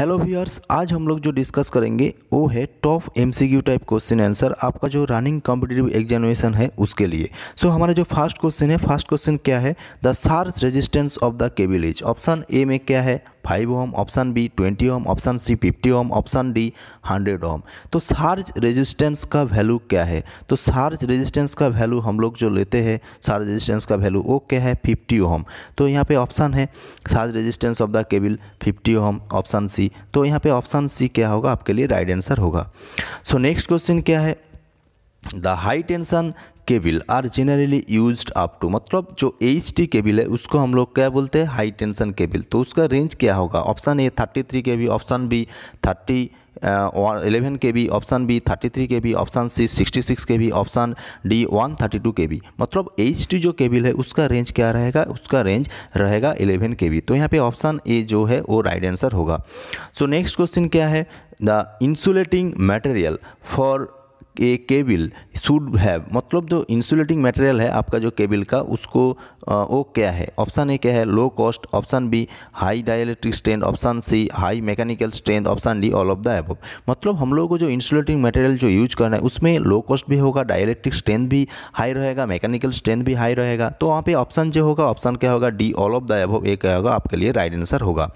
hello viewers आज हम लोग जो डिस्कस करेंगे वो है top MCQ type question answer आपका जो रनिंग कॉम्पिटेटिव एग्जामिनेशन है उसके लिए सो so, हमारा जो फर्स्ट क्वेश्चन है फर्स्ट क्वेश्चन क्या है the charge resistance of the cable is option A में क्या है five ohm option B twenty ohm option C fifty ohm option D hundred ohm तो सार्ज रेजिस्टेंस का वैल्यू क्या है तो सार्ज रेजिस्टेंस का वैल्यू हम लोग जो लेते हैं सार्ज रेजिस्टेंस का वैल्यू वो क्या है फिफ्टी ओम तो यहाँ पे ऑप्शन है charge resistance of the cable fifty ohm option C तो यहाँ पे ऑप्शन सी क्या होगा आपके लिए राइट आंसर होगा सो नेक्स्ट क्वेश्चन क्या है the high tension cable are generally used up to मतलब जो एच टी केबिल है उसको हम लोग क्या बोलते हैं हाई टेंशन केबिल तो उसका रेंज क्या होगा option A thirty three K V option B thirty eleven K V option B thirty three K V option C sixty six K V option D one thirty two K V मतलब H T जो cable है उसका range क्या रहेगा उसका range रहेगा eleven K B तो यहाँ पे ऑप्शन ए जो है वो राइट आंसर होगा सो नेक्स्ट क्वेश्चन क्या है the insulating material for a cable should have मतलब जो इंसुलेटिंग मटेरियल है आपका जो केबिल का उसको वो क्या है ऑप्शन ए क्या है low cost option B high dielectric strength option C high mechanical strength option D all of the above मतलब हम लोगों को जो इंसुलेटिंग मटेरियल जो यूज करना है उसमें लो कॉस्ट भी होगा डायलेक्ट्रिक स्ट्रेंथ भी हाई रहेगा मैकेनिकल स्ट्रेंथ भी हाई रहेगा तो वहाँ पे ऑप्शन जो होगा ऑप्शन क्या होगा D all of the above ए क्या होगा आपके लिए राइट आंसर होगा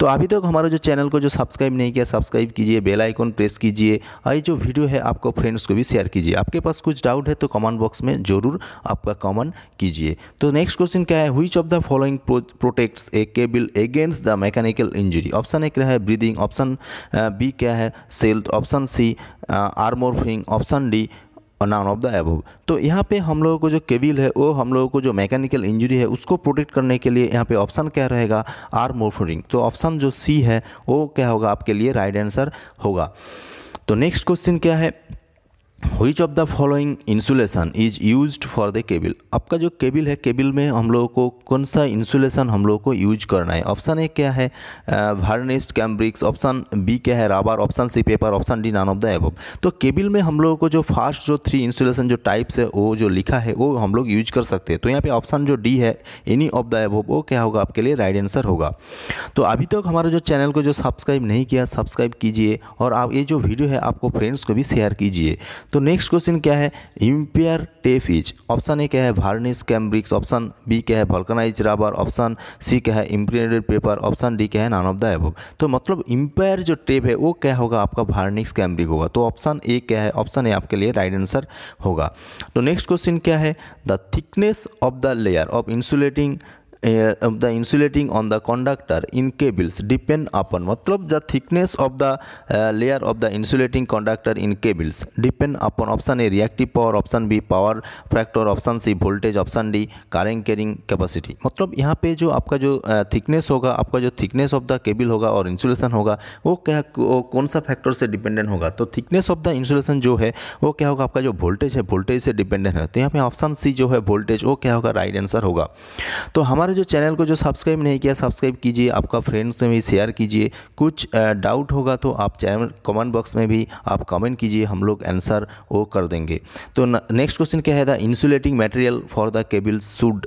तो अभी तक तो हमारा जो चैनल को जो सब्सक्राइब नहीं किया सब्सक्राइब कीजिए बेलाइकॉन प्रेस कीजिए और जो वीडियो है आपको फ्रेंड फ्रेंड्स को भी शेयर कीजिए आपके पास कुछ डाउट है तो कमेंट बॉक्स में जरूर आपका कमेंट कीजिए तो नेक्स्ट क्वेश्चन क्या है which of the following protects a cable against the mechanical injury option A क्या है ब्रीदिंग ऑप्शन बी क्या है sheath option C armouring option D none of the above तो यहाँ पे हम लोगों को जो केबिल है वो हम लोगों को जो मैकेनिकल इंजरी है उसको प्रोटेक्ट करने के लिए यहाँ पे ऑप्शन क्या रहेगा आर मोफरिंग तो ऑप्शन जो सी है वो क्या होगा आपके लिए राइट आंसर होगा तो नेक्स्ट क्वेश्चन क्या है which of the following insulation is used for the cable आपका जो केबिल है केबिल में हम लोगों को कौन सा इंसुलेशन हम लोगों को यूज करना है ऑप्शन ए क्या है वार्निस्ट कैम्ब्रिक्स ऑप्शन बी क्या है rubber option C paper option D none of the above तो केबिल में हम लोगों को जो फास्ट जो थ्री इंसुलेशन जो टाइप्स है वो जो लिखा है वो हम लोग यूज कर सकते हैं तो यहाँ पे ऑप्शन जो डी है एनी ऑफ द एबव वो क्या होगा आपके लिए राइट आंसर होगा तो अभी तक हमारे जो चैनल को जो सब्सक्राइब नहीं किया सब्सक्राइब कीजिए और आप ये जो वीडियो है आपको फ्रेंड्स को भी शेयर कीजिए तो नेक्स्ट क्वेश्चन क्या है impair tape is option A क्या है भार्निस कैम्ब्रिक्स ऑप्शन बी क्या है वल्कनाइज रबर ऑप्शन सी क्या है इम्प्रिंटेड पेपर ऑप्शन डी क्या है नॉन ऑफ द एबव तो मतलब इम्पेयर जो टेप है वो क्या होगा आपका भार्निक्स कैम्ब्रिक होगा तो ऑप्शन ए क्या है ऑप्शन ए आपके लिए राइट आंसर होगा तो नेक्स्ट क्वेश्चन क्या है the thickness of the layer of insulating uh, the insulating on the conductor in cables depend upon matlab the thickness of the uh, layer of the insulating conductor in cables depend upon option A reactive power option B power factor option C voltage option D current carrying capacity matlab yahan pe jo aapka jo uh, thickness hoga aapka jo thickness of the cable hoga aur insulation hoga wo kya वो कौन सा factor से dependent होगा तो thickness of the insulation जो है वो क्या होगा आपका जो वोल्टेज है वोल्टेज से डिपेंडेंट है तो यहाँ पे ऑप्शन सी जो है वोल्टेज वो क्या होगा राइट आंसर होगा तो हमारे हमारे जो चैनल को जो सब्सक्राइब नहीं किया सब्सक्राइब कीजिए आपका फ्रेंड्स में भी शेयर कीजिए कुछ डाउट होगा तो आप चैनल कमेंट बॉक्स में भी आप कमेंट कीजिए हम लोग आंसर वो कर देंगे तो नेक्स्ट क्वेश्चन क्या है the insulating material for the cable should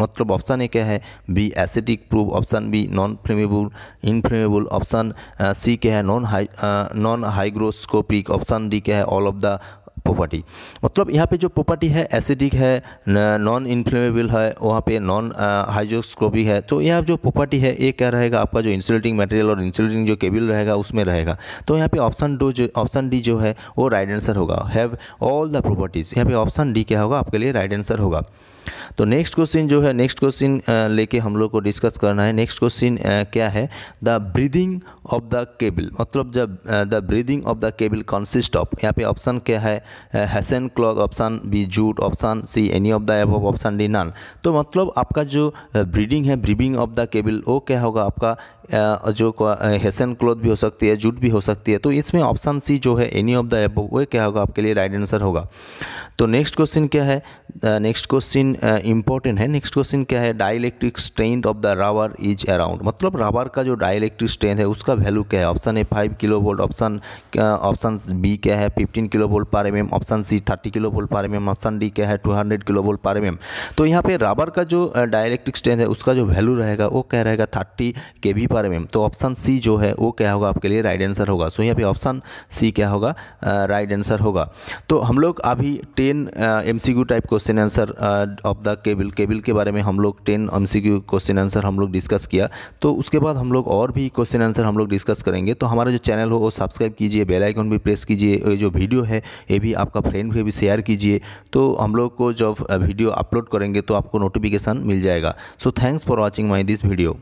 मतलब ऑप्शन ए क्या है B acidic proof option B non flammable inflammable option C क्या है non high non hygroscopic option D क्या है ऑल ऑफ द प्रॉपर्टी मतलब यहाँ पे जो प्रॉपर्टी है एसिडिक है नॉन इन्फ्लेमेबल है वहाँ पे नॉन हाइड्रोस्कोपी uh, है तो यहाँ जो प्रॉपर्टी है ये क्या रहेगा आपका जो इंसुलेटिंग मटेरियल और इंसुलेटिंग जो केबल रहेगा उसमें रहेगा तो यहाँ पे ऑप्शन डो जो ऑप्शन डी जो है वो राइट आंसर होगा हैव ऑल द प्रॉपर्टीज़ यहाँ पे ऑप्शन डी क्या होगा आपके लिए राइट आंसर होगा तो नेक्स्ट क्वेश्चन जो है नेक्स्ट क्वेश्चन uh, लेके हम लोग को डिस्कस करना है नेक्स्ट क्वेश्चन uh, क्या है the bedding of the cable मतलब जब the bedding of the cable consist of यहाँ पे ऑप्शन क्या है hessian cloth option B jute option C any of the above option D none तो मतलब आपका जो ब्रीडिंग है ब्रीडिंग ऑफ द केबिल वो क्या होगा आपका जो हेसन क्लोथ भी हो सकती है जूट भी हो सकती है तो इसमें ऑप्शन सी जो है एनी ऑफ द एब वो क्या होगा आपके लिए राइट आंसर होगा तो नेक्स्ट क्वेश्चन क्या है नेक्स्ट क्वेश्चन इंपॉर्टेंट है नेक्स्ट क्वेश्चन क्या है डाइलेक्ट्रिक स्ट्रेंथ ऑफ द रावर इज अराउंड मतलब रावर का जो डाइलेक्ट्रिक स्ट्रेंथ है उसका वैल्यू क्या है option A five kilo volt option option B क्या है fifteen kilo volt per M option C thirty kilo volt per M option D क्या है two hundred kilo volt per M तो यहाँ पे रावर का जो डायलेक्ट्रिक स्ट्रेंथ है उसका जो वैल्यू रहेगा वो क्या रहेगा थर्टी के बी पर बारे में तो ऑप्शन सी जो है वो क्या होगा आपके लिए राइट आंसर होगा सो यहाँ पे ऑप्शन सी क्या होगा राइट आंसर होगा तो हम लोग अभी ten M type question answer of the cable cable के बारे में हम लोग टेन एम क्वेश्चन आंसर हम लोग डिस्कस किया तो उसके बाद हम लोग और भी क्वेश्चन आंसर हम लोग डिस्कस करेंगे तो हमारा जो चैनल हो वो सब्सक्राइब कीजिए बेल आइकन भी प्रेस कीजिए जो वीडियो है ये भी आपका फ्रेंड भी शेयर कीजिए तो हम लोग को जब वीडियो अपलोड करेंगे तो आपको नोटिफिकेशन मिल जाएगा so thanks for watching my this video